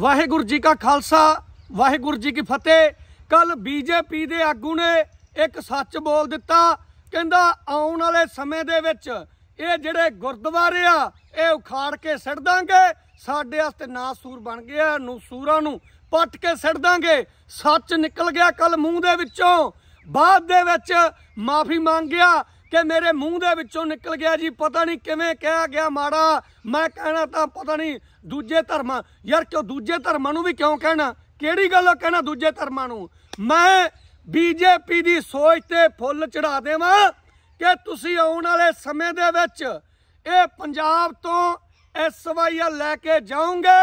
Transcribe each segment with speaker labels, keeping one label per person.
Speaker 1: ਵਾਹਿਗੁਰੂ ਜੀ ਕਾ ਖਾਲਸਾ ਵਾਹਿਗੁਰੂ ਜੀ ਕੀ ਫਤਿਹ ਕੱਲ ਬੀਜੇਪੀ ਦੇ ਆਗੂ ਨੇ ਇੱਕ ਸੱਚ ਬੋਲ ਦਿੱਤਾ ਕਹਿੰਦਾ ਆਉਣ ਵਾਲੇ ਸਮੇਂ ਦੇ ਵਿੱਚ ਇਹ ਜਿਹੜੇ ਗੁਰਦੁਆਰੇ ਆ ਇਹ ਉਖਾੜ ਕੇ ਸਿੱਟ ਦਾਂਗੇ ਸਾਡੇ ਵਾਸਤੇ ਨਾਸੂਰ ਬਣ ਗਿਆ ਨੂੰ ਨੂੰ ਪੱਟ ਕੇ ਸਿੱਟ ਦਾਂਗੇ ਸੱਚ ਨਿਕਲ ਗਿਆ ਕੱਲ ਮੂੰਹ ਦੇ ਵਿੱਚੋਂ ਬਾਅਦ ਦੇ ਵਿੱਚ ਮਾਫੀ ਮੰਗਿਆ ਕਿ ਮੇਰੇ ਮੂੰਹ ਦੇ ਵਿੱਚੋਂ ਨਿਕਲ ਗਿਆ ਜੀ ਪਤਾ ਨਹੀਂ ਕਿਵੇਂ ਕਿਹਾ ਗਿਆ ਮਾੜਾ ਮੈਂ ਕਹਿਣਾ ਤਾਂ ਪਤਾ ਨਹੀਂ ਦੂਜੇ ਧਰਮਾਂ ਯਾਰ ਕਿਉਂ ਦੂਜੇ ਧਰਮਾਂ ਨੂੰ ਵੀ ਕਿਉਂ ਕਹਿਣਾ ਕਿਹੜੀ ਗੱਲ ਕਹਿਣਾ ਦੂਜੇ ਧਰਮਾਂ ਨੂੰ ਮੈਂ ਬੀਜੇਪੀ ਦੀ ਸੋਚ ਤੇ ਫੁੱਲ ਚੜਾ ਦੇਵਾਂ ਕਿ ਤੁਸੀਂ ਆਉਣ ਵਾਲੇ ਸਮੇਂ ਦੇ ਵਿੱਚ ਇਹ ਪੰਜਾਬ ਤੋਂ ਐਸਵਾਈਆਰ ਲੈ ਕੇ ਜਾਉਂਗੇ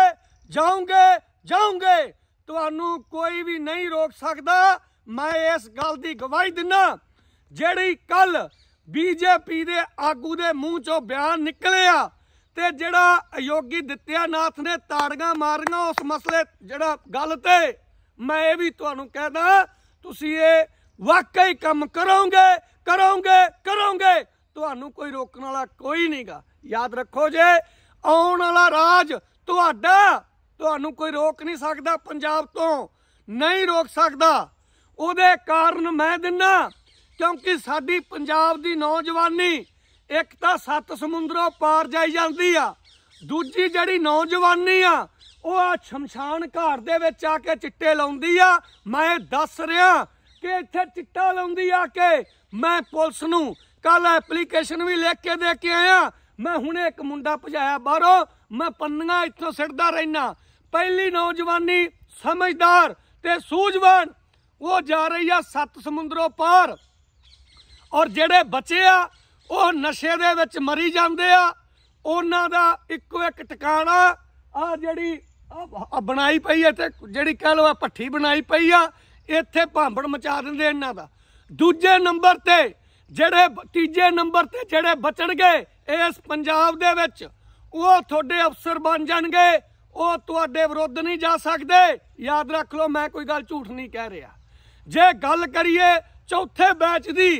Speaker 1: ਜਾਉਂਗੇ ਜਾਉਂਗੇ ਤੁਹਾਨੂੰ ਕੋਈ ਵੀ ਨਹੀਂ ਰੋਕ ਸਕਦਾ ਮੈਂ ਇਸ ਗੱਲ ਦੀ ਗਵਾਹੀ ਦਿੰਨਾ ਜਿਹੜੀ ਕੱਲ ਬੀਜੇਪੀ ਦੇ ਆਗੂ ਦੇ ਮੂੰਹ ਚੋਂ ਬਿਆਨ ਨਿਕਲਿਆ ਤੇ ਜਿਹੜਾ ਅਯੋਗੀ ਦਿੱਤਿਆਨਾਥ ਨੇ ਤਾੜੀਆਂ ਮਾਰੀਆਂ ਉਸ ਮਸਲੇ ਜਿਹੜਾ ਗੱਲ ਤੇ ਮੈਂ ਇਹ ਵੀ ਤੁਹਾਨੂੰ ਕਹਿਦਾ ਤੁਸੀਂ ਇਹ ਵਾਕਈ ਕੰਮ ਕਰੋਗੇ ਕਰੋਗੇ ਕਰੋਗੇ ਤੁਹਾਨੂੰ ਕੋਈ ਰੋਕਣ ਵਾਲਾ ਕੋਈ ਨਹੀਂਗਾ ਯਾਦ ਰੱਖੋ ਜੇ ਆਉਣ ਵਾਲਾ ਰਾਜ ਤੁਹਾਡਾ ਤੁਹਾਨੂੰ ਕੋਈ ਰੋਕ ਨਹੀਂ ਸਕਦਾ ਪੰਜਾਬ ਤੋਂ ਨਹੀਂ ਰੋਕ ਸਕਦਾ ਉਹਦੇ ਕਾਰਨ ਮੈਂ ਦਿੰਨਾ ਕਿਉਂਕਿ ਸਾਡੀ ਪੰਜਾਬ ਦੀ ਨੌਜਵਾਨੀ ਇੱਕ ਤਾਂ ਸੱਤ ਸਮੁੰਦਰੋਂ ਪਾਰ ਜਾਈ ਜਾਂਦੀ ਆ ਦੂਜੀ ਜਿਹੜੀ ਨੌਜਵਾਨੀ ਆ ਉਹ ਆ ਸ਼ਮਸ਼ਾਨ ਘਾਟ ਦੇ ਵਿੱਚ ਆ ਕੇ ਚਿੱਟੇ ਲਾਉਂਦੀ ਆ ਮੈਂ ਦੱਸ ਰਿਹਾ ਕਿ ਇੱਥੇ ਚਿੱਟਾ ਲਾਉਂਦੀ ਆ ਕੇ ਮੈਂ ਪੁਲਿਸ ਨੂੰ ਕੱਲ ਐਪਲੀਕੇਸ਼ਨ ਵੀ ਲਿਖ ਕੇ ਦੇ ਕੇ ਆਇਆ ਮੈਂ ਹੁਣੇ ਇੱਕ ਮੁੰਡਾ ਭਜਾਇਆ ਬਾਹਰੋਂ ਮੈਂ ਪੰਨੀਆਂ ਇੱਥੋਂ ਸਿੱਟਦਾ ਰਹਿਣਾ ਪਹਿਲੀ ਨੌਜਵਾਨੀ ਸਮਝਦਾਰ ਤੇ ਸੂਝਵਾਨ ਉਹ ਜਾ ਰਹੀ ਆ ਸੱਤ ਸਮੁੰਦਰੋਂ ਪਾਰ ਔਰ ਜਿਹੜੇ ਬੱਚੇ ਆ ਉਹ ਨਸ਼ੇ ਦੇ ਵਿੱਚ ਮਰੀ ਜਾਂਦੇ ਆ ਉਹਨਾਂ ਦਾ ਇੱਕੋ ਇੱਕ ਟਿਕਾਣਾ ਆ ਜਿਹੜੀ ਬਣਾਈ ਪਈ ਹੈ ਤੇ ਜਿਹੜੀ ਕਹ ਲੋ ਪੱਠੀ ਬਣਾਈ ਪਈ ਆ ਇੱਥੇ ਭਾਂਬੜ ਮਚਾ ਦਿੰਦੇ ਇਹਨਾਂ ਦਾ ਦੂਜੇ ਨੰਬਰ ਤੇ ਜਿਹੜੇ ਤੀਜੇ ਨੰਬਰ ਤੇ ਜਿਹੜੇ ਬਚਣਗੇ ਇਸ ਪੰਜਾਬ ਦੇ ਵਿੱਚ ਉਹ ਤੁਹਾਡੇ ਅਫਸਰ ਬਣ ਜਾਣਗੇ ਉਹ ਤੁਹਾਡੇ ਵਿਰੁੱਧ ਨਹੀਂ ਜਾ ਸਕਦੇ ਯਾਦ ਰੱਖ ਲਓ ਮੈਂ ਕੋਈ ਗੱਲ ਝੂਠ ਨਹੀਂ ਕਹਿ ਰਿਹਾ ਜੇ ਗੱਲ ਕਰੀਏ ਚੌਥੇ ਬੈਚ ਦੀ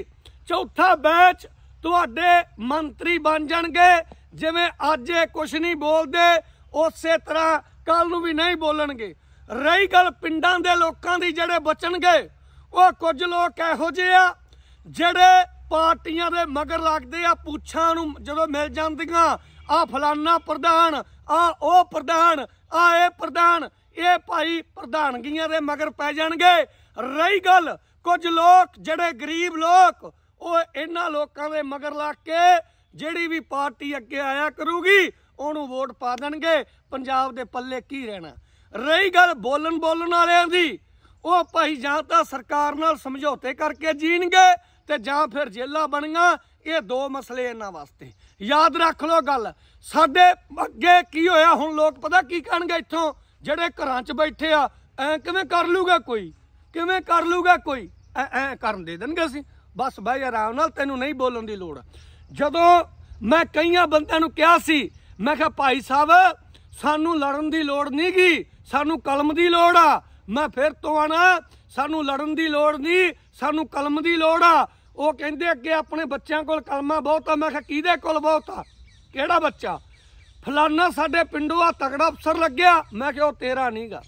Speaker 1: ਚੌਥਾ ਬੈਚ ਤੁਹਾਡੇ ਮੰਤਰੀ ਬਣ ਜਾਣਗੇ ਜਿਵੇਂ ਅੱਜ ਇਹ ਕੁਝ ਨਹੀਂ ਬੋਲਦੇ ਉਸੇ ਤਰ੍ਹਾਂ ਕੱਲ ਨੂੰ ਵੀ ਨਹੀਂ ਬੋਲਣਗੇ ਰਹੀ ਗੱਲ ਪਿੰਡਾਂ ਦੇ ਲੋਕਾਂ ਦੀ ਜਿਹੜੇ ਬਚਣਗੇ ਉਹ ਕੁਝ ਲੋਕ ਇਹੋ ਜਿਹੇ ਆ ਜਿਹੜੇ ਪਾਰਟੀਆਂ ਦੇ ਮਗਰ ਲੱਗਦੇ ਆ ਪੁੱਛਾਂ ਨੂੰ ਜਦੋਂ ਮਿਲ ਜਾਂਦੀਆਂ ਆ ਫਲਾਨਾ ਪ੍ਰਧਾਨ ਆ ਉਹ ਪ੍ਰਧਾਨ ਆ ਇਹ ਪ੍ਰਧਾਨ ਇਹ ਭਾਈ ਪ੍ਰਧਾਨਗੀਆਂ ਦੇ ਮਗਰ ਪੈ ਜਾਣਗੇ ਰਹੀ ਗੱਲ ਕੁਝ ਲੋਕ ਜਿਹੜੇ ਗਰੀਬ ਲੋਕ ਉਹ ਇਹਨਾਂ ਲੋਕਾਂ ਦੇ ਮਗਰ ਲੱਗ ਕੇ ਜਿਹੜੀ ਵੀ ਪਾਰਟੀ ਅੱਗੇ ਆਇਆ ਕਰੂਗੀ ਉਹਨੂੰ ਵੋਟ ਪਾ ਦੇਣਗੇ ਪੰਜਾਬ ਦੇ ਪੱਲੇ ਕੀ ਰਹਿਣਾ ਰਹੀ ਗੱਲ ਬੋਲਣ ਬੋਲਣ ਵਾਲਿਆਂ ਦੀ ਉਹ ਭਾਈ ਜਾਂ ਤਾਂ ਸਰਕਾਰ ਨਾਲ ਸਮਝੌਤੇ ਕਰਕੇ ਜੀਣਗੇ ਤੇ ਜਾਂ ਫਿਰ ਜੇਲਾ ਬਣੀਆਂ ਇਹ ਦੋ ਮਸਲੇ ਇਹਨਾਂ ਵਾਸਤੇ ਯਾਦ ਰੱਖ ਲਓ ਗੱਲ ਸਾਡੇ ਅੱਗੇ ਕੀ ਹੋਇਆ ਹੁਣ ਲੋਕ ਪਤਾ ਕੀ ਕਹਿਣਗੇ ਇੱਥੋਂ ਜਿਹੜੇ ਘਰਾਂ 'ਚ ਬੈਠੇ ਆ ਐ ਕਿਵੇਂ ਕਰ ਲੂਗਾ ਕੋਈ ਕਿਵੇਂ ਕਰ ਲੂਗਾ ਕੋਈ ਐ ਐ ਕਰਨ ਦੇ ਦੇਣਗੇ ਅਸੀਂ ਬਸ ਬਹਿ ਜਾ ਆਰਾਮ ਨਾਲ ਤੈਨੂੰ ਨਹੀਂ ਬੋਲਣ ਦੀ ਲੋੜ ਜਦੋਂ ਮੈਂ ਕਈਆਂ ਬੰਦਿਆਂ ਨੂੰ ਕਿਹਾ ਸੀ ਮੈਂ ਕਿਹਾ ਭਾਈ ਸਾਹਿਬ ਸਾਨੂੰ ਲੜਨ ਦੀ ਲੋੜ ਨਹੀਂ ਗਈ ਸਾਨੂੰ ਕਲਮ ਦੀ ਲੋੜ ਆ ਮੈਂ ਫਿਰ ਤੋਂ ਆਣਾ ਸਾਨੂੰ ਲੜਨ ਦੀ ਲੋੜ ਨਹੀਂ ਸਾਨੂੰ ਕਲਮ ਦੀ ਲੋੜ ਆ ਉਹ ਕਹਿੰਦੇ ਅੱਗੇ ਆਪਣੇ ਬੱਚਿਆਂ ਕੋਲ ਕਲਮਾ ਬਹੁਤ ਆ ਮੈਂ ਕਿਹਾ ਕਿਹਦੇ ਕੋਲ ਬਹੁਤ ਆ ਕਿਹੜਾ ਬੱਚਾ ਫਲਾਨਾ ਸਾਡੇ ਪਿੰਡੋਂ ਆ ਤਕੜਾ ਅਫਸਰ ਲੱਗਿਆ ਮੈਂ ਕਿਹਾ ਉਹ ਤੇਰਾ ਨਹੀਂਗਾ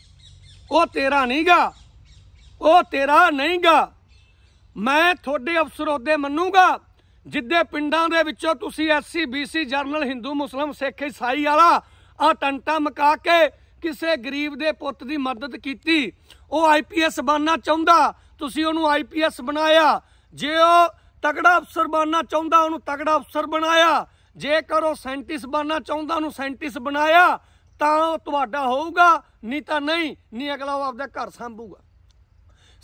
Speaker 1: ਉਹ ਤੇਰਾ ਨਹੀਂਗਾ ਉਹ ਤੇਰਾ ਨਹੀਂਗਾ ਮੈਂ ਤੁਹਾਡੇ ਅਫਸਰ ਉਹਦੇ ਮੰਨੂਗਾ ਜਿੱਦੇ ਪਿੰਡਾਂ ਦੇ ਵਿੱਚੋਂ ਤੁਸੀਂ ਐਸਸੀ ਬੀਸੀ ਜਰਨਲ ਹਿੰਦੂ ਮੁਸਲਮ ਸਿੱਖ ਈਸਾਈ ਵਾਲਾ ਆ ਟੰਟਾ ਮਕਾ ਕੇ ਕਿਸੇ ਗਰੀਬ ਦੇ ਪੁੱਤ ਦੀ ਮਦਦ ਕੀਤੀ ਉਹ ਆਈਪੀਐਸ ਬਣਨਾ ਚਾਹੁੰਦਾ ਤੁਸੀਂ ਉਹਨੂੰ ਆਈਪੀਐਸ ਬਣਾਇਆ ਜੇ ਉਹ ਤਕੜਾ ਅਫਸਰ ਬਣਨਾ ਚਾਹੁੰਦਾ ਉਹਨੂੰ ਤਕੜਾ ਅਫਸਰ ਬਣਾਇਆ ਜੇਕਰ ਉਹ ਸੈਂਟਿਸ ਬਣਨਾ ਚਾਹੁੰਦਾ ਉਹਨੂੰ ਸੈਂਟਿਸ ਬਣਾਇਆ ਤਾਂ ਉਹ ਤੁਹਾਡਾ ਹੋਊਗਾ ਨਹੀਂ ਤਾਂ ਨਹੀਂ ਨਹੀਂ ਅਗਲਾ ਉਹ ਆਪਦਾ ਘਰ ਸੰਭੂਗਾ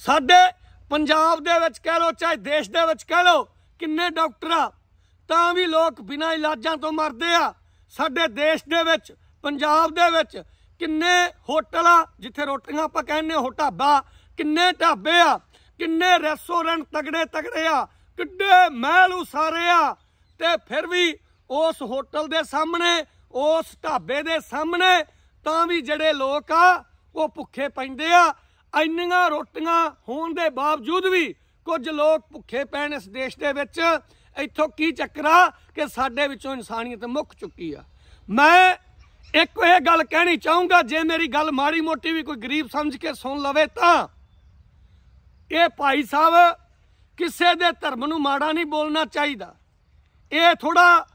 Speaker 1: ਸਾਡੇ ਪੰਜਾਬ ਦੇ ਵਿੱਚ ਕਹਿ ਲੋ ਚਾਹੇ ਦੇਸ਼ ਦੇ ਵਿੱਚ ਕਹਿ ਲੋ ਕਿੰਨੇ ਡਾਕਟਰ ਆ ਤਾਂ ਵੀ ਲੋਕ ਬਿਨਾਂ ਇਲਾਜਾਂ ਤੋਂ ਮਰਦੇ ਆ ਸਾਡੇ ਦੇਸ਼ ਦੇ ਵਿੱਚ ਪੰਜਾਬ ਦੇ ਵਿੱਚ ਕਿੰਨੇ ਹੋਟਲ ਆ ਜਿੱਥੇ ਰੋਟੀਆਂ ਆਪਾਂ ਕਹਿੰਨੇ ਢਾਬਾ ਕਿੰਨੇ ਢਾਬੇ ਆ ਕਿੰਨੇ ਰੈਸਟੋਰੈਂਟ ਤਗੜੇ ਤਗੜੇ ਆ ਕਿੱਡੇ ਮਹਿਲ ਉਸਾਰੇ ਆ ਤੇ ਫਿਰ ਵੀ ਉਸ ਹੋਟਲ ਦੇ ਸਾਹਮਣੇ ਉਸ ਢਾਬੇ ਦੇ ਸਾਹਮਣੇ ਤਾਂ ਵੀ ਜਿਹੜੇ ਲੋਕ ਆ ਉਹ ਭੁੱਖੇ ਪੈਂਦੇ ਆ ਇੰਨੀਆਂ ਰੋਟੀਆਂ ਹੋਣ ਦੇ ਬਾਵਜੂਦ ਵੀ ਕੁਝ ਲੋਕ ਭੁੱਖੇ ਪੈਣ ਇਸ ਦੇਸ਼ ਦੇ ਵਿੱਚ ਇੱਥੋਂ ਕੀ ਚੱਕਰਾ ਕਿ ਸਾਡੇ ਵਿੱਚੋਂ ਇਨਸਾਨੀਅਤ ਮੁੱਕ ਚੁੱਕੀ ਆ ਮੈਂ ਇੱਕ ਇਹ ਗੱਲ ਕਹਿਣੀ ਚਾਹੂੰਗਾ ਜੇ ਮੇਰੀ ਗੱਲ ਮਾੜੀ ਮੋਟੀ ਵੀ ਕੋਈ ਗਰੀਬ ਸਮਝ ਕੇ ਸੁਣ ਲਵੇ ਤਾਂ ਇਹ ਭਾਈ ਸਾਹਿਬ ਕਿਸੇ ਦੇ ਧਰਮ ਨੂੰ ਮਾੜਾ ਨਹੀਂ ਬੋਲਣਾ ਚਾਹੀਦਾ ਇਹ ਥੋੜਾ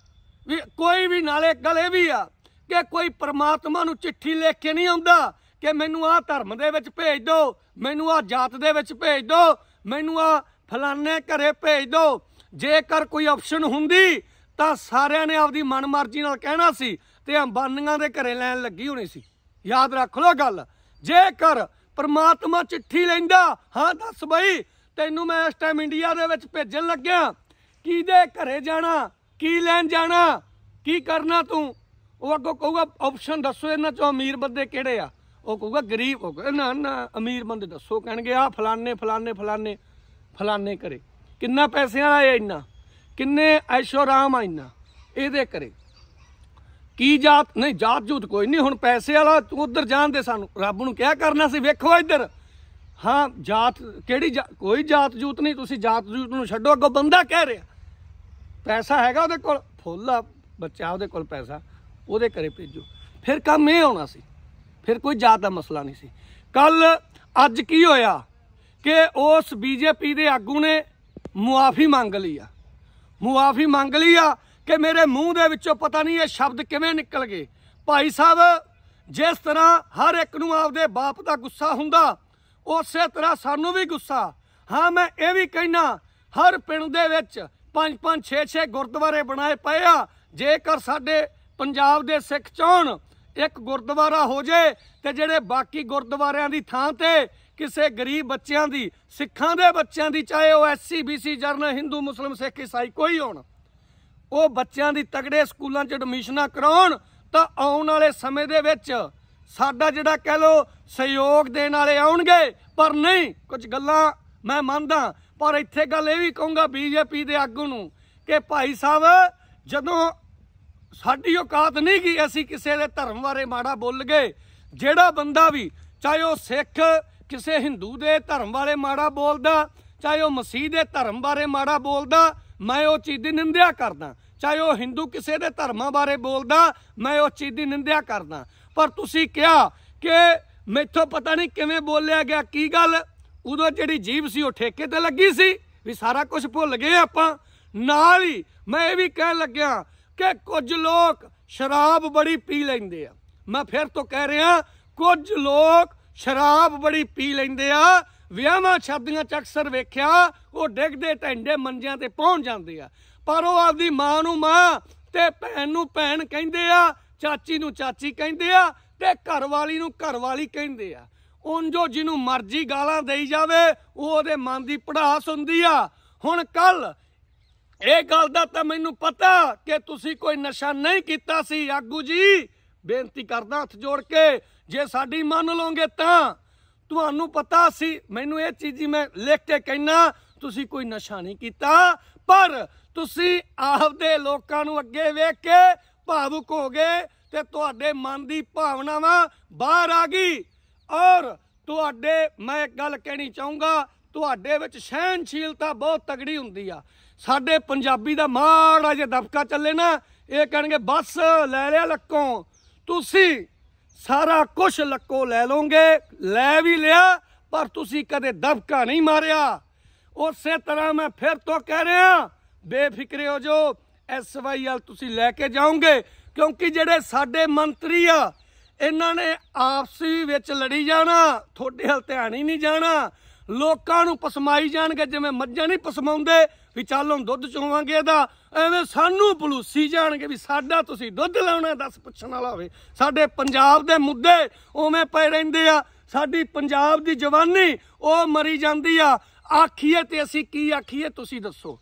Speaker 1: ਵੀ ਕੋਈ ਵੀ ਨਾਲੇ ਗਲੇ ਵੀ ਆ ਕਿ ਕੋਈ ਪਰਮਾਤਮਾ ਨੂੰ ਚਿੱਠੀ ਲਿਖ ਕੇ ਨਹੀਂ ਆਉਂਦਾ ਕਿ ਮੈਨੂੰ ਆ ਧਰਮ ਦੇ ਵਿੱਚ ਭੇਜ ਦਿਓ ਮੈਨੂੰ ਆ ਜਾਤ ਦੇ ਵਿੱਚ ਭੇਜ ਦਿਓ ਮੈਨੂੰ ਆ ਫਲਾਣੇ ਘਰੇ ਭੇਜ ਦਿਓ ਜੇਕਰ ਕੋਈ ਆਪਸ਼ਨ ਹੁੰਦੀ ਤਾਂ ਸਾਰਿਆਂ ਨੇ ਆਪਦੀ ਮਨਮਰਜ਼ੀ ਨਾਲ ਕਹਿਣਾ ਸੀ ਤੇ ਅੰਬਾਨੀਆਂ ਦੇ ਘਰੇ ਲੈਣ ਲੱਗੀ ਹੋਣੀ ਸੀ ਯਾਦ ਰੱਖ ਲਓ ਗੱਲ ਜੇਕਰ ਪਰਮਾਤਮਾ ਚਿੱਠੀ ਲੈਂਦਾ ਹਾਂ ਦੱਸ ਬਈ ਤੈਨੂੰ ਮੈਂ ਇਸ ਟਾਈਮ ਇੰਡੀਆ ਦੇ ਵਿੱਚ ਭੇਜਣ ਲੱਗਿਆ ਕਿਹਦੇ ਘਰੇ ਜਾਣਾ ਕੀ ਲੈਣ ਜਾਣਾ ਕੀ ਕਰਨਾ ਤੂੰ ਉਹ ਅੱਗੋਂ ਕਹੂਗਾ ਆਪਸ਼ਨ ਦੱਸੋ ਇਹਨਾਂ ਚੋਂ ਅਮੀਰ ਬੰਦੇ ਕਿਹੜੇ ਆ ਉਹ ਕਹੂਗਾ ਗਰੀਬ ਹੋ ਗਏ ਨਾ ਨਾ ਅਮੀਰ ਬੰਦੇ ਦੱਸੋ ਕਹਿਣਗੇ ਆ ਫਲਾਣੇ ਫਲਾਣੇ ਫਲਾਣੇ ਫਲਾਣੇ ਕਰੇ ਕਿੰਨਾ ਪੈਸਿਆਂ ਦਾ ਹੈ ਇੰਨਾ ਕਿੰਨੇ ਐਸ਼ੋਰਾਮ ਆ ਇੰਨਾ ਇਹਦੇ ਕਰੇ ਕੀ ਜਾਤ ਨਹੀਂ ਜਾਤ ਜੂਤ ਕੋਈ ਨਹੀਂ ਹੁਣ ਪੈਸੇ ਵਾਲਾ ਤੂੰ ਉਧਰ ਜਾਣ ਦੇ ਸਾਨੂੰ ਰੱਬ ਨੂੰ ਕਿਹਾ ਕਰਨਾ ਸੀ ਵੇਖੋ ਇੱਧਰ ਹਾਂ ਜਾਤ ਕਿਹੜੀ ਕੋਈ ਜਾਤ ਜੂਤ ਨਹੀਂ ਤੁਸੀਂ ਜਾਤ ਜੂਤ ਨੂੰ ਛੱਡੋ ਅੱਗੋਂ ਬੰਦਾ ਕਹਿ ਰਿਹਾ ਪੈਸਾ ਹੈਗਾ ਉਹਦੇ ਕੋਲ ਫੁੱਲ ਆ ਬੱਚਾ ਉਹਦੇ ਕੋਲ ਪੈਸਾ ਉਹਦੇ ਘਰੇ ਭੇਜੋ ਫਿਰ ਕੰਮ ਇਹ ਆਉਣਾ ਸੀ ਫਿਰ ਕੋਈ ਜਾਤ ਦਾ ਮਸਲਾ ਨਹੀਂ ਸੀ ਕੱਲ ਅੱਜ ਕੀ ਹੋਇਆ ਕਿ ਉਸ ਬੀਜੇਪੀ ਦੇ ਆਗੂ ਨੇ ਮੁਆਫੀ ਮੰਗ ਲਈ ਆ ਮੁਆਫੀ ਮੰਗ ਲਈ ਆ ਕਿ ਮੇਰੇ ਮੂੰਹ ਦੇ ਵਿੱਚੋਂ ਪਤਾ ਨਹੀਂ ਇਹ ਸ਼ਬਦ ਕਿਵੇਂ ਨਿਕਲ ਗਏ ਭਾਈ ਸਾਹਿਬ ਜਿਸ ਤਰ੍ਹਾਂ ਹਰ ਇੱਕ ਨੂੰ ਆਪਦੇ ਬਾਪ ਦਾ ਗੁੱਸਾ ਹੁੰਦਾ ਉਸੇ ਤਰ੍ਹਾਂ ਸਾਨੂੰ ਵੀ ਗੁੱਸਾ ਹਾਂ ਮੈਂ ਇਹ ਵੀ ਕਹਿਣਾ ਹਰ ਪਿੰਡ ਦੇ ਵਿੱਚ ਪੰਜ ਪੰਜ 6 6 ਗੁਰਦੁਆਰੇ ਬਣਾਏ ਪਏ ਆ ਜੇਕਰ ਸਾਡੇ ਪੰਜਾਬ ਦੇ ਸਿੱਖ ਚਾਹਣ ਇੱਕ ਗੁਰਦੁਆਰਾ ਹੋ ਜੇ ਤੇ ਜਿਹੜੇ ਬਾਕੀ ਗੁਰਦੁਆਰਿਆਂ ਦੀ ਥਾਂ ਤੇ ਕਿਸੇ ਗਰੀਬ ਬੱਚਿਆਂ ਦੀ ਸਿੱਖਾਂ ਦੇ ਬੱਚਿਆਂ ਦੀ ਚਾਹੇ ਉਹ ਐਸਸੀ ਬੀਸੀ ਜਰਨਲ ਹਿੰਦੂ ਮੁਸਲਮ ਸਿੱਖ ਈਸਾਈ ਕੋਈ ਹੋਣ ਉਹ ਬੱਚਿਆਂ ਦੀ ਤਗੜੇ ਸਕੂਲਾਂ 'ਚ ਐਡਮਿਸ਼ਨਾਂ ਕਰਾਉਣ ਤਾਂ ਆਉਣ ਵਾਲੇ ਸਮੇਂ ਦੇ ਵਿੱਚ ਸਾਡਾ ਜਿਹੜਾ ਕਹਿ ਲੋ ਸਹਿਯੋਗ ਦੇਣ ਵਾਲੇ ਆਉਣਗੇ ਪਰ ਨਹੀਂ ਕੁਝ ਗੱਲਾਂ ਮੈਂ ਮੰਨਦਾ ਪਰ ਇੱਥੇ ਗੱਲ ਇਹ ਵੀ ਕਹੂੰਗਾ ਬੀਜੇਪੀ ਦੇ ਆਗੂ ਨੂੰ ਕਿ ਭਾਈ ਸਾਹਿਬ ਜਦੋਂ ਸਾਡੀ ਔਕਾਤ ਨਹੀਂ ਕਿ ਅਸੀਂ ਕਿਸੇ ਦੇ ਧਰਮ ਬਾਰੇ ਮਾੜਾ ਬੋਲ ਗਏ ਜਿਹੜਾ ਬੰਦਾ ਵੀ ਚਾਹੇ ਉਹ ਸਿੱਖ ਕਿਸੇ ਹਿੰਦੂ ਦੇ ਧਰਮ ਬਾਰੇ ਮਾੜਾ ਬੋਲਦਾ ਚਾਹੇ ਉਹ ਮਸੀਹ ਦੇ ਧਰਮ ਬਾਰੇ ਮਾੜਾ ਬੋਲਦਾ ਮੈਂ ਉਹ ਚੀਜ਼ ਦੀ ਨਿੰਦਿਆ ਕਰਦਾ ਚਾਹੇ ਉਹ ਹਿੰਦੂ ਕਿਸੇ ਦੇ ਧਰਮਾਂ ਬਾਰੇ ਬੋਲਦਾ ਮੈਂ ਉਹ ਚੀਜ਼ ਦੀ ਨਿੰਦਿਆ ਕਰਦਾ ਪਰ ਤੁਸੀਂ ਕਿਹਾ ਕਿ ਮੈਥੋਂ ਪਤਾ ਨਹੀਂ ਕਿਵੇਂ ਬੋਲਿਆ ਗਿਆ ਕੀ ਗੱਲ ਉਦੋਂ ਜਿਹੜੀ ਜੀਬ ਸੀ ਉਹ ਠੇਕੇ ਤੇ ਲੱਗੀ ਸੀ ਵੀ ਸਾਰਾ ਕੁਝ ਭੁੱਲ ਗਏ ਆਪਾਂ ਨਾਲ ਹੀ ਮੈਂ ਇਹ ਵੀ ਕਹਿਣ ਲੱਗਿਆ ਕਿ ਕੁਝ ਲੋਕ ਸ਼ਰਾਬ ਬੜੀ ਪੀ ਲੈਂਦੇ ਆ ਮੈਂ ਫਿਰ ਤੋਂ ਕਹਿ ਰਿਹਾ ਕੁਝ ਲੋਕ ਸ਼ਰਾਬ ਬੜੀ ਪੀ ਲੈਂਦੇ ਆ ਵਿਆਹਾਂ ਸ਼ਾਦੀਆਂ ਚ ਅਕਸਰ ਵੇਖਿਆ ਉਹ ਡਿੱਗਦੇ ਢੰਡੇ ਮੰਜਿਆਂ ਤੇ ਪਹੁੰਚ ਜਾਂਦੇ ਆ ਪਰ ਉਹ ਆਪਦੀ ਮਾਂ ਨੂੰ ਮਾਂ ਤੇ ਭੈਣ ਨੂੰ ਭੈਣ ਕਹਿੰਦੇ ਆ ਚਾਚੀ ਨੂੰ ਚਾਚੀ ਕਹਿੰਦੇ ਆ ਤੇ ਘਰ ਵਾਲੀ ਨੂੰ ਘਰ ਵਾਲੀ ਕਹਿੰਦੇ ਆ ਉਹਨ ਜੋ ਜਿਹਨੂੰ ਮਰਜ਼ੀ ਗਾਲਾਂ ਦੇਈ ਜਾਵੇ ਉਹ ਉਹਦੇ ਮਨ ਦੀ ਪੜਾਸ ਹੁੰਦੀ ਆ ਹੁਣ ਕੱਲ ਇਹ ਗੱਲ ਦਾ ਤਾਂ ਮੈਨੂੰ ਪਤਾ ਕਿ ਤੁਸੀਂ ਕੋਈ ਨਸ਼ਾ ਨਹੀਂ ਕੀਤਾ ਸੀ ਆਗੂ ਜੀ ਬੇਨਤੀ ਕਰਦਾ ਹੱਥ ਜੋੜ ਕੇ ਜੇ ਸਾਡੀ ਮੰਨ ਲਓਗੇ ਤਾਂ ਤੁਹਾਨੂੰ ਪਤਾ ਸੀ ਮੈਨੂੰ ਇਹ ਚੀਜ਼ੀ ਮੈਂ ਲਿਖ ਕੇ ਕਹਿਣਾ ਤੁਸੀਂ ਕੋਈ ਨਸ਼ਾ ਨਹੀਂ ਕੀਤਾ ਪਰ ਤੁਸੀਂ ਆਪਦੇ ਲੋਕਾਂ ਨੂੰ ਅੱਗੇ ਵੇਖ ਕੇ ਭਾਵੁਕ ਹੋ ਗਏ ਤੇ ਤੁਹਾਡੇ ਮਨ ਦੀ ਭਾਵਨਾਵਾਂ ਬਾਹਰ ਆ ਗਈ ਔਰ ਤੁਹਾਡੇ ਮੈਂ ਇੱਕ ਗੱਲ ਕਹਿਣੀ ਚਾਹੂੰਗਾ ਤੁਹਾਡੇ ਵਿੱਚ ਸਹਿਨਸ਼ੀਲਤਾ ਬਹੁਤ ਤਗੜੀ ਹੁੰਦੀ ਆ ਸਾਡੇ ਪੰਜਾਬੀ ਦਾ ਮਾੜਾ ਜੇ ਦਬਕਾ ਚੱਲੇ ਨਾ ਇਹ ਕਹਿਣਗੇ ਬਸ ਲੈ ਲਿਆ ਲੱਕੋਂ ਤੁਸੀਂ ਸਾਰਾ ਕੁਝ ਲੱਕੋ ਲੈ ਲੋਗੇ ਲੈ ਵੀ ਲਿਆ ਪਰ ਤੁਸੀਂ ਕਦੇ ਦਬਕਾ ਨਹੀਂ ਮਾਰਿਆ ਉਸੇ ਤਰ੍ਹਾਂ ਮੈਂ ਫਿਰ ਤੋਂ ਕਹਿ ਰਿਹਾ ਬੇਫਿਕਰੇ ਹੋ ਜੋ ਐਸਵਾਈਐਲ ਤੁਸੀਂ ਲੈ ਕੇ ਜਾਓਗੇ ਕਿਉਂਕਿ ਜਿਹੜੇ ਸਾਡੇ ਮੰਤਰੀ ਆ ਇਹਨਾਂ ਨੇ ਆਪਸੀ ਵਿੱਚ ਲੜੀ ਜਾਣਾ ਤੁਹਾਡੇ ਹਲ ਧਿਆਨ ਹੀ ਨਹੀਂ ਜਾਣਾ ਲੋਕਾਂ ਨੂੰ ਪਸਮਾਈ ਜਾਣਗੇ ਜਿਵੇਂ ਮੱਝਾਂ ਨਹੀਂ ਪਸਮਾਉਂਦੇ ਵੀ ਚੱਲ ਹੁਣ ਦੁੱਧ ਚੋਵਾਂਗੇ ਇਹਦਾ ਐਵੇਂ ਸਾਨੂੰ ਬਲੂਸੀ ਜਾਣਗੇ ਵੀ ਸਾਡਾ ਤੁਸੀਂ ਦੁੱਧ ਲਾਉਣਾ ਦੱਸ ਪੁੱਛਣ ਵਾਲਾ ਹੋਵੇ ਸਾਡੇ ਪੰਜਾਬ ਦੇ ਮੁੱਦੇ ਉਵੇਂ ਪਏ ਰਹਿੰਦੇ ਆ ਸਾਡੀ ਪੰਜਾਬ ਦੀ ਜਵਾਨੀ ਉਹ ਮਰੀ ਜਾਂਦੀ ਆ ਆਖੀਏ ਤੇ ਅਸੀਂ ਕੀ ਆਖੀਏ ਤੁਸੀਂ ਦੱਸੋ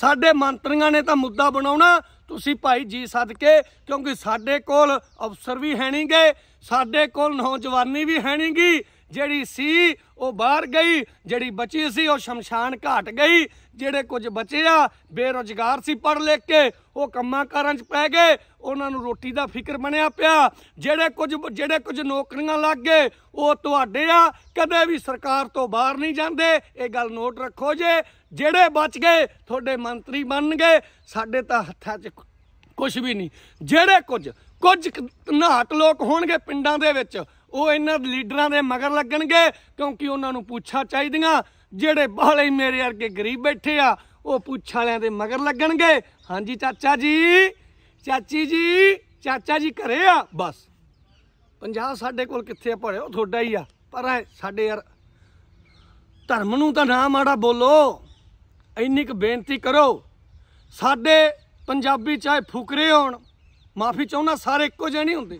Speaker 1: ਸਾਡੇ ਮੰਤਰੀਆਂ ਨੇ ਤਾਂ ਮੁੱਦਾ ਬਣਾਉਣਾ ਤੁਸੀਂ ਭਾਈ ਜੀ ਸਦਕੇ ਕਿਉਂਕਿ ਸਾਡੇ ਕੋਲ ਅਫਸਰ ਵੀ ਹੈਣੀਗੇ ਸਾਡੇ ਕੋਲ ਨੌਜਵਾਨੀ ਵੀ ਹੈਣੀਗੀ ਜਿਹੜੀ ਸੀ ਉਹ ਬਾਹਰ ਗਈ ਜਿਹੜੀ ਬਚੀ ਸੀ ਉਹ ਸ਼ਮਸ਼ਾਨ ਘਾਟ ਗਈ ਜਿਹੜੇ ਕੁਝ ਬਚੇ ਆ ਬੇਰੋਜ਼ਗਾਰ ਸੀ ਪੜ ਲਿਖ ਕੇ ਉਹ ਕੰਮਾਂ ਕਾਰਾਂ 'ਚ ਪੈ ਗਏ ਉਹਨਾਂ ਨੂੰ ਰੋਟੀ ਦਾ ਫਿਕਰ ਬਣਿਆ ਪਿਆ ਜਿਹੜੇ ਕੁਝ ਜਿਹੜੇ ਕੁਝ ਨੌਕਰੀਆਂ ਲੱਗ ਗਏ ਉਹ ਤੁਹਾਡੇ ਆ ਕਦੇ ਵੀ ਸਰਕਾਰ ਤੋਂ ਬਾਹਰ ਨਹੀਂ ਜਾਂਦੇ ਇਹ ਗੱਲ ਨੋਟ ਰੱਖੋ ਜੇ ਜਿਹੜੇ ਬਚ ਗਏ ਤੁਹਾਡੇ ਮੰਤਰੀ ਬਣ ਗਏ ਸਾਡੇ ਤਾਂ ਹੱਥਾਂ 'ਚ ਕੁਝ ਵੀ ਨਹੀਂ ਜਿਹੜੇ ਕੁਝ ਕੁਝ ਨਾਟ ਲੋਕ ਹੋਣਗੇ ਪਿੰਡਾਂ ਦੇ ਵਿੱਚ ਉਹ ਇਹਨਾਂ ਲੀਡਰਾਂ ਦੇ ਮਗਰ ਲੱਗਣਗੇ ਕਿਉਂਕਿ ਉਹਨਾਂ ਨੂੰ ਪੁੱਛਾ ਚਾਹੀਦੀਆਂ ਜਿਹੜੇ ਬਾਲੇ ਮੇਰੇ ਵਰਗੇ ਗਰੀਬ ਬੈਠੇ ਆ ਉਹ ਪੁੱਛ ਵਾਲਿਆਂ ਦੇ ਮਗਰ ਲੱਗਣਗੇ ਹਾਂਜੀ ਚਾਚਾ ਜੀ ਚਾਚੀ ਜੀ ਚਾਚਾ ਜੀ ਘਰੇ ਆ ਬਸ ਪੰਜਾਬ ਸਾਡੇ ਕੋਲ ਕਿੱਥੇ ਆ ਭੜੇ ਥੋੜਾ ਤੁਹਾਡਾ ਹੀ ਆ ਪਰ ਸਾਡੇ ਯਾਰ ਧਰਮ ਨੂੰ ਤਾਂ ਨਾ ਮਾੜਾ ਬੋਲੋ ਇੰਨੀ ਕੁ ਬੇਨਤੀ ਕਰੋ ਸਾਡੇ ਪੰਜਾਬੀ ਚਾਹੇ ਫੁਕਰੇ ਹੋਣ ਮਾਫੀ ਚਾਹੁੰਦਾ ਸਾਰੇ ਇੱਕੋ ਜਿਹੇ ਨਹੀਂ ਹੁੰਦੇ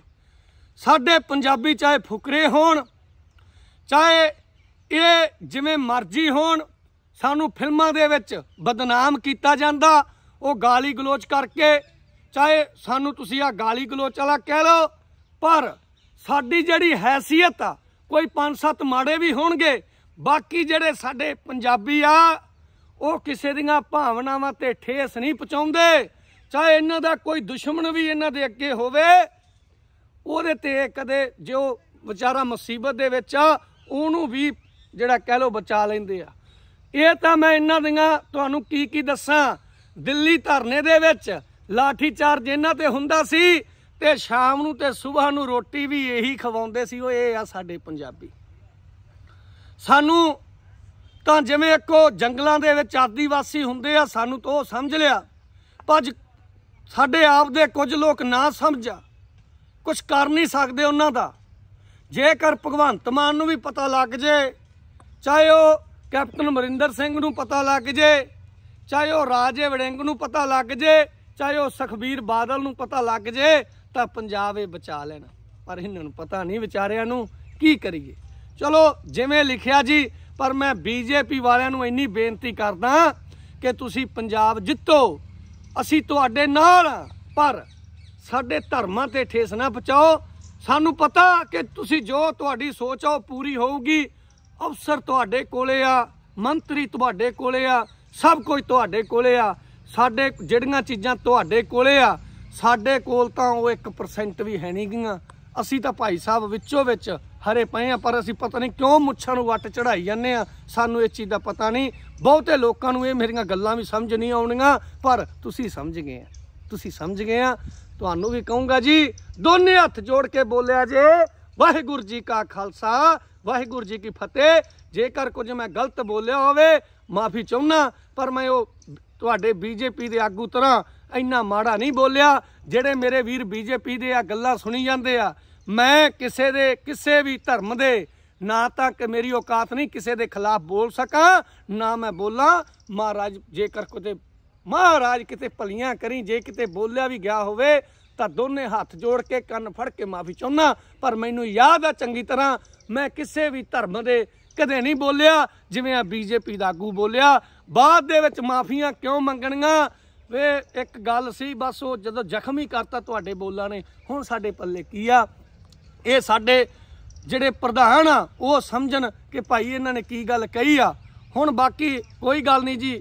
Speaker 1: ਸਾਡੇ ਪੰਜਾਬੀ ਚਾਹੇ ਫੁਕਰੇ ਹੋਣ ਚਾਹੇ ਇਹ ਜਿਵੇਂ ਮਰਜ਼ੀ ਹੋਣ ਸਾਨੂੰ ਫਿਲਮਾਂ ਦੇ ਵਿੱਚ ਬਦਨਾਮ ਕੀਤਾ ਜਾਂਦਾ ਉਹ ਗਾਲੀ ਗਲੋਚ ਕਰਕੇ ਚਾਹੇ ਸਾਨੂੰ ਤੁਸੀਂ ਆ ਗਾਲੀ ਗਲੋਚ ਵਾਲਾ ਕਹਿ ਲਓ ਪਰ ਸਾਡੀ ਜਿਹੜੀ ਹੈਸੀਅਤ ਆ ਕੋਈ ਪੰਜ ਸੱਤ ਮਾੜੇ ਵੀ ਹੋਣਗੇ ਬਾਕੀ ਜਿਹੜੇ ਸਾਡੇ ਪੰਜਾਬੀ ਆ ਉਹ ਕਿਸੇ ਦੀਆਂ ਭਾਵਨਾਵਾਂ ਤੇ ਠੇਸ ਨਹੀਂ ਪਹੁੰਚਾਉਂਦੇ ਚਾਹੇ ਇਹਨਾਂ ਦਾ ਕੋਈ ਦੁਸ਼ਮਣ ਵੀ ਇਹਨਾਂ ਦੇ ਅੱਗੇ ਹੋਵੇ ਉਹਦੇ ਤੇ ਕਦੇ ਜੋ ਵਿਚਾਰਾ ਮੁਸੀਬਤ ਦੇ ਵਿੱਚ ਆ ਉਹਨੂੰ ਵੀ ਜਿਹੜਾ ਕਹਿ ਲੋ ਬਚਾ ਲੈਂਦੇ ਆ ਇਹ ਤਾਂ ਮੈਂ ਇਹਨਾਂ ਦੀਆਂ ਤੁਹਾਨੂੰ ਕੀ ਕੀ ਦੱਸਾਂ ਦਿੱਲੀ ਧਰਨੇ ਦੇ ਵਿੱਚ ਲਾਠੀ ਚਾਰਜ ਇਹਨਾਂ ਤੇ ਹੁੰਦਾ ਸੀ ਤੇ ਸ਼ਾਮ ਨੂੰ ਤੇ ਸਵੇਰ ਨੂੰ ਰੋਟੀ ਵੀ ਇਹੀ ਖਵਾਉਂਦੇ ਸੀ ਉਹ ਇਹ ਆ ਸਾਡੇ ਪੰਜਾਬੀ ਸਾਨੂੰ ਤਾਂ ਜਿਵੇਂ ਇੱਕੋ ਜੰਗਲਾਂ ਦੇ ਵਿੱਚ ਆਦੀਵਾਸੀ ਹੁੰਦੇ ਆ ਸਾਨੂੰ ਤਾਂ ਉਹ ਸਮਝ ਲਿਆ ਪਰ ਸਾਡੇ ਆਪ ਦੇ ਕੁਝ ਲੋਕ ਨਾ ਸਮਝਾ ਕੁਝ ਕਰ ਨਹੀਂ ਸਕਦੇ ਉਹਨਾਂ ਦਾ ਜੇਕਰ ਭਗਵੰਤ ਮਾਨ ਨੂੰ ਵੀ ਪਤਾ ਲੱਗ ਜੇ ਚਾਹੇ ਉਹ ਕੈਪਟਨ ਮਰਿੰਦਰ ਸਿੰਘ ਨੂੰ ਪਤਾ ਲੱਗ ਜੇ ਚਾਹੇ ਉਹ ਰਾਜੇ ਵੜਿੰਗ ਨੂੰ ਪਤਾ ਲੱਗ ਜੇ ਚਾਹੇ ਉਹ ਸੁਖਬੀਰ ਬਾਦਲ ਨੂੰ ਪਤਾ ਲੱਗ ਜੇ ਤਾਂ ਪੰਜਾਬ ਇਹ ਬਚਾ ਲੈਣਾ ਪਰ ਇਹਨਾਂ ਨੂੰ ਪਤਾ ਨਹੀਂ ਵਿਚਾਰਿਆਂ ਨੂੰ ਕੀ ਕਰੀਏ ਚਲੋ ਜਿਵੇਂ ਲਿਖਿਆ ਜੀ ਪਰ ਮੈਂ ਬੀਜੇਪੀ ਵਾਲਿਆਂ ਨੂੰ ਇੰਨੀ ਬੇਨਤੀ ਕਰਦਾ ਕਿ ਤੁਸੀਂ ਪੰਜਾਬ ਜਿੱਤੋ ਅਸੀਂ ਤੁਹਾਡੇ ਨਾਲ ਪਰ ਸਾਡੇ ਧਰਮਾਂ ਤੇ ਠੇਸ ਨਾ ਪਹੁੰਚਾਓ ਸਾਨੂੰ ਪਤਾ ਕਿ ਤੁਸੀਂ ਜੋ ਤੁਹਾਡੀ ਸੋਚ ਆ ਉਹ ਪੂਰੀ ਹੋਊਗੀ ਅਫਸਰ ਤੁਹਾਡੇ ਕੋਲੇ ਆ ਮੰਤਰੀ ਤੁਹਾਡੇ ਕੋਲੇ ਆ ਸਭ ਕੁਝ ਤੁਹਾਡੇ ਕੋਲੇ ਆ ਸਾਡੇ ਜਿਹੜੀਆਂ ਚੀਜ਼ਾਂ ਤੁਹਾਡੇ ਕੋਲੇ ਆ ਸਾਡੇ ਕੋਲ ਤਾਂ ਉਹ 1% ਵੀ ਹੈ ਨਹੀਂ ਗੀਆਂ ਅਸੀਂ ਤਾਂ ਭਾਈ ਸਾਹਿਬ ਵਿੱਚੋਂ ਵਿੱਚ ਹਰੇ ਪਏ ਆ ਪਰ ਅਸੀਂ ਪਤਾ ਨਹੀਂ ਕਿਉਂ ਮੁੱਛਾਂ ਨੂੰ ਵੱਟ ਚੜਾਈ ਜਾਂਦੇ ਆ ਸਾਨੂੰ ਇਸ ਚੀਜ਼ ਦਾ ਪਤਾ ਨਹੀਂ ਬਹੁਤੇ ਲੋਕਾਂ ਨੂੰ ਇਹ ਮੇਰੀਆਂ ਗੱਲਾਂ ਵੀ ਸਮਝ ਨਹੀਂ ਆਉਣੀਆਂ ਪਰ ਤੁਸੀਂ ਸਮਝ ਗਏ ਆ ਤੁਸੀਂ ਸਮਝ ਗਏ ਆ ਤੁਹਾਨੂੰ ਵੀ ਕਹੂੰਗਾ ਜੀ ਦੋਨੇ ਹੱਥ ਜੋੜ ਕੇ ਬੋਲਿਆ ਜੇ ਵਾਹਿਗੁਰੂ ਜੀ ਕਾ ਖਾਲਸਾ ਵਾਹਿਗੁਰੂ ਜੀ ਕੀ ਫਤਿਹ ਜੇਕਰ ਕੁਝ ਮੈਂ ਗਲਤ ਬੋਲਿਆ ਹੋਵੇ ਮਾਫੀ ਚਾਹੁੰਨਾ ਪਰ ਮੈਂ ਉਹ ਤੁਹਾਡੇ ਬੀਜੇਪੀ ਦੇ ਆਗੂ ਤਰ੍ਹਾਂ ਇੰਨਾ ਮਾੜਾ ਨਹੀਂ ਬੋਲਿਆ ਜਿਹੜੇ ਮੇਰੇ ਵੀਰ ਬੀਜੇਪੀ ਦੇ ਆ ਗੱਲਾਂ ਸੁਣੀ ਜਾਂਦੇ ਆ ਮੈਂ ਕਿਸੇ ਦੇ ਕਿਸੇ ਵੀ ਧਰਮ ਦੇ ਨਾ ਤਾਂ ਕਿ ਮੇਰੀ ਔਕਾਤ ਨਹੀਂ ਕਿਸੇ ਦੇ ਖਿਲਾਫ ਬੋਲ ਸਕਾਂ ਨਾ ਮੈਂ ਬੋਲਾਂ ਮਹਾਰਾਜ ਜੇਕਰ ਕੋਈ ਮਹਾਰਾਜ ਕਿਤੇ ਭਲੀਆਂ ਕਰੀ ਜੇ ਕਿਤੇ ਬੋਲਿਆ ਵੀ ਗਿਆ ਹੋਵੇ ਤਾਂ ਦੋਨੇ ਹੱਥ ਜੋੜ ਕੇ ਕੰਨ ਫੜ ਕੇ ਮਾਫੀ ਚਾਹੁੰਨਾ ਪਰ ਮੈਨੂੰ ਯਾਦ ਆ ਚੰਗੀ ਤਰ੍ਹਾਂ ਮੈਂ ਕਿਸੇ ਵੀ ਧਰਮ ਦੇ ਕਦੇ ਨਹੀਂ ਬੋਲਿਆ ਜਿਵੇਂ ਆ ਬੀਜੇਪੀ ਦਾ ਆਗੂ ਬੋਲਿਆ ਬਾਅਦ ਦੇ ਵਿੱਚ ਮਾਫੀਆਂ ਕਿਉਂ ਮੰਗਣੀਆਂ ਵੇ ਇੱਕ ਗੱਲ ਸੀ ਬਸ ਉਹ ਜਦੋਂ ਜ਼ਖਮੀ ਕਰਤਾ ਤੁਹਾਡੇ ਬੋਲਾਂ ਨੇ ਹੁਣ ਸਾਡੇ ਪੱਲੇ ਕੀ ਆ ਇਹ ਸਾਡੇ ਜਿਹੜੇ ਪ੍ਰਧਾਨ ਆ ਉਹ ਸਮਝਣ ਕਿ ਭਾਈ ਇਹਨਾਂ ਨੇ ਕੀ ਗੱਲ ਕਹੀ ਆ ਹੁਣ ਬਾਕੀ ਕੋਈ ਗੱਲ ਨਹੀਂ ਜੀ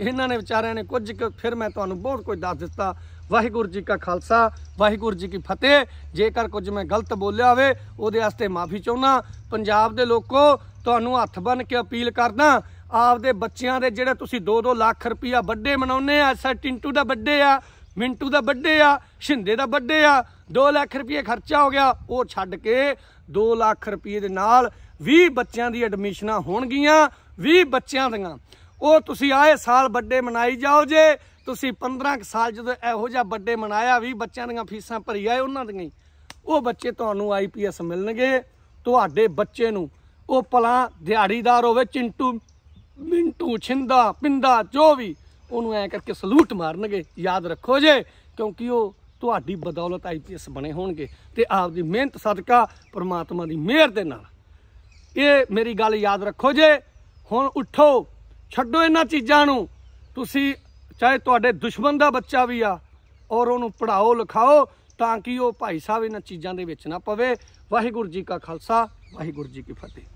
Speaker 1: ਇਹਨਾਂ ਨੇ ਵਿਚਾਰਿਆਂ ਨੇ ਕੁਝ ਫਿਰ ਮੈਂ ਤੁਹਾਨੂੰ ਬਹੁਤ ਕੁਝ ਦੱਸ ਦਿੱਤਾ ਵਾਹਿਗੁਰੂ ਜੀ ਕਾ ਖਾਲਸਾ ਵਾਹਿਗੁਰੂ ਜੀ ਕੀ ਫਤਿਹ ਜੇਕਰ ਕੁਝ ਮੈਂ ਗਲਤ ਬੋਲਿਆ ਹੋਵੇ ਉਹਦੇ ਵਾਸਤੇ ਮਾਫੀ ਚਾਹੁੰਦਾ ਪੰਜਾਬ ਦੇ ਲੋਕੋ ਤੁਹਾਨੂੰ ਹੱਥ ਬੰਨ ਕੇ ਅਪੀਲ ਕਰਦਾ ਆਪਦੇ ਬੱਚਿਆਂ ਦੇ ਜਿਹੜੇ ਤੁਸੀਂ 2-2 ਲੱਖ ਰੁਪਇਆ ਵੱਡੇ ਮਨਾਉਨੇ ਆ ਸਰ ਟਿੰਟੂ ਦਾ ਵੱਡੇ ਆ ਮਿੰਟੂ ਦਾ ਵੱਡੇ ਆ ਸ਼ਿੰਦੇ ਦਾ ਵੱਡੇ ਆ 2 ਲੱਖ ਰੁਪਏ ਖਰਚਾ ਹੋ ਗਿਆ ਉਹ ਛੱਡ ਕੇ 2 ਲੱਖ ਰੁਪਏ ਦੇ ਨਾਲ 20 ਬੱਚਿਆਂ ਦੀ ਐਡਮਿਸ਼ਨਾਂ ਹੋਣਗੀਆਂ 20 ਬੱਚਿਆਂ ਦੀਆਂ ਉਹ ਤੁਸੀਂ ਆਏ ਸਾਲ ਵੱਡੇ ਮਨਾਈ ਜਾਓ ਜੇ ਤੁਸੀਂ 15 ਸਾਲ ਜਦੋਂ ਇਹੋ ਜਿਹਾ ਵੱਡੇ ਮਨਾਇਆ ਵੀ ਬੱਚਿਆਂ ਦੀਆਂ ਫੀਸਾਂ ਭਰੀ ਆਏ ਉਹਨਾਂ ਦੀਆਂ ਉਹ ਬੱਚੇ ਤੁਹਾਨੂੰ ਆਈਪੀਐਸ ਮਿਲਣਗੇ ਤੁਹਾਡੇ ਬੱਚੇ ਨੂੰ ਉਹ ਪਲਾਂ ਦਿਹਾੜੀਦਾਰ ਹੋਵੇ ਚਿੰਟੂ ਮਿੰਟੂ ਛਿੰਦਾ ਪਿੰਦਾ ਜੋ ਵੀ ਉਹਨੂੰ ਐ ਕਰਕੇ ਸਲੂਟ ਮਾਰਨਗੇ ਯਾਦ ਰੱਖੋ ਜੇ ਕਿਉਂਕਿ ਉਹ ਤੁਹਾਡੀ ਬਦੌਲਤ ਆਈਪੀਐਸ ਬਣੇ ਹੋਣਗੇ ਤੇ ਆਪ ਦੀ ਮਿਹਨਤ ਸਦਕਾ ਪ੍ਰਮਾਤਮਾ ਦੀ ਮਿਹਰ ਦੇ ਨਾਲ ਇਹ ਮੇਰੀ ਗੱਲ ਯਾਦ ਰੱਖੋ ਜੇ ਹੁਣ ਉਠੋ ਛੱਡੋ ਇਹਨਾਂ ਚੀਜ਼ਾਂ ਨੂੰ ਤੁਸੀਂ ਚਾਹੇ ਤੁਹਾਡੇ ਦੁਸ਼ਮਣ ਦਾ ਬੱਚਾ ਵੀ ਆ ਔਰ ਉਹਨੂੰ ਪੜਾਓ ਲਿਖਾਓ ਤਾਂ ਕਿ ਉਹ ਭਾਈ ਸਾਹਿਬ ਇਹਨਾਂ ਚੀਜ਼ਾਂ ਦੇ ਵਿੱਚ ਨਾ ਪਵੇ ਵਾਹਿਗੁਰੂ ਜੀ ਕਾ ਖਾਲਸਾ ਵਾਹਿਗੁਰੂ ਜੀ ਕੀ ਫਤਿਹ